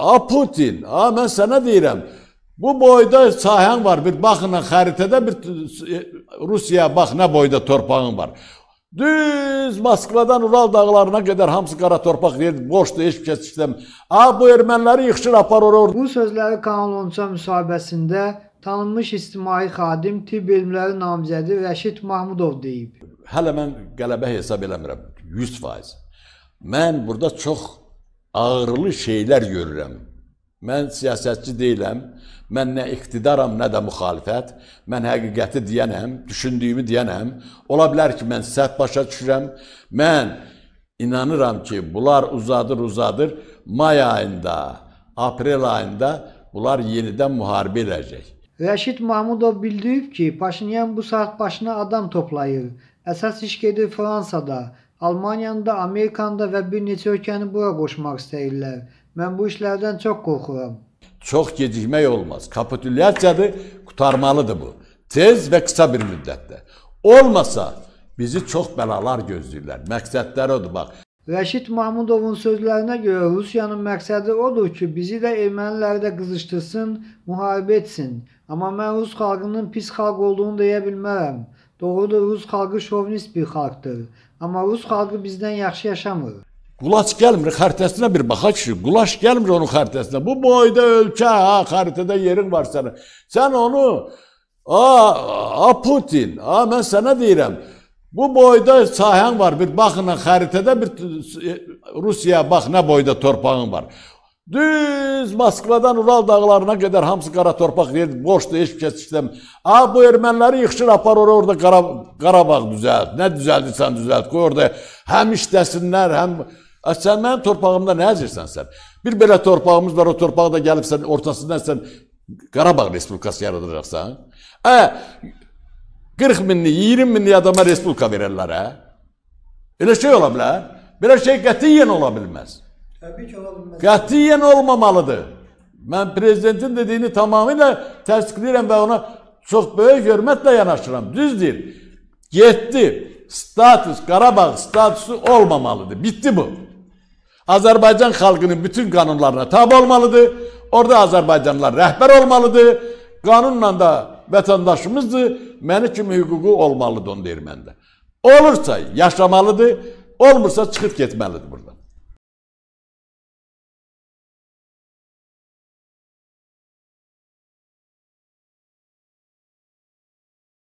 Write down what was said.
a Putin, a mən sənə deyirəm, bu boyda sahən var, bir baxın xəritədə bir e, Rusiyaya bax nə boyda torpağın var. Düz Moskvadan Ural dağlarına qədər hamısı qara torpaq yerdir, boşdur, heç kəs istəmir. A bu erməniləri yığışır aparır. Bu sözləri Kanalonça müsahibəsində tanınmış ictimai xadim tibb elmləri namizədi Rəşid Mahmudov deyib. Hələ mən qələbə hesab eləmirəm 100%. Mən burada çox ağırlı şeylər görürəm. Mən siyasətçi deyiləm. Mən nə iqtidaram, nə də müxalifət. Mən həqiqəti deyənəm, düşündüyümü deyənəm. Ola bilər ki, mən səhv başa düşürəm. Mən inanıram ki, bunlar uzadır, uzadır. May ayında, aprel ayında bunlar yenidən müharibə eləyəcək. Rəşid Mahmudov bildirib ki, Paşinyan bu saat başına adam toplayır. Əsas iş gedir Fransada. Almaniyanı da, Amerikanı da və bir neçə ölkəni bura qoşmaq istəyirlər. Mən bu işlərdən çox qorxuram. Çox gecikmək olmaz. Kapitülyasiyadır, qutarmalıdır bu. Tez və qısa bir müddətdə. Olmasa bizi çox bəlalar gözləyirlər. Məqsədləri odur bax. Rəşid Mahmudovun sözlərinə görə Rusiyanın məqsədi odur ki, bizi də ermənilər də qızışdırsın, müharibə etsin. Amma mən rus xalqının pis xalq olduğunu deyə bilmərəm. Doğrudur, Rus xalqı şovinist bir xalqdır. Amma Rus xalqı bizdən yaxşı yaşamır. Qulaç gəlmir xəritəsinə bir baxaq ki, qulaç gəlmir onun xəritəsinə. Bu boyda ölkə, ha, xəritədə yerin var sənin. Sən onu a, a Putin, a mən sənə deyirəm. Bu boyda sahən var. Bir baxın xəritədə bir e, Rusiyaya bax nə boyda torpağın var. Düz Moskvadan Ural dağlarına qədər hamısı qara torpaq yer, boşdur, heç kəs istəmir. A bu erməniləri yığışır aparır orada Qara, Qarabağ düzəlt. Nə düzəldirsən düzəlt. Qoy orada həm işləsinlər, həm A, sən mənim torpağımda nə əzirsən sən? Bir belə torpağımız var, o torpağı da gəlib sən ortasından sən Qarabağ Respublikası yaradacaqsan. Ə, 40 minli, 20 minli adama Respublika verərlər, hə? Elə şey ola bilər. Belə şey qətiyyən ola bilməz. Təbii ki, ola bilməz. Qətiyyən olmamalıdır. Mən prezidentin dediyini tamamilə təsdiqləyirəm və ona çox böyük hörmətlə yanaşıram. Düzdür. Getdi. Status, Qarabağ statusu olmamalıdır. Bitti bu. Azərbaycan xalqının bütün qanunlarına tabi olmalıdır. Orada Azərbaycanlılar rəhbər olmalıdır. Qanunla da vətəndaşımızdır. Məni kimi hüququ olmalıdır onu deyir məndə. Olursa yaşamalıdır, olmursa çıxıb getməlidir buradan.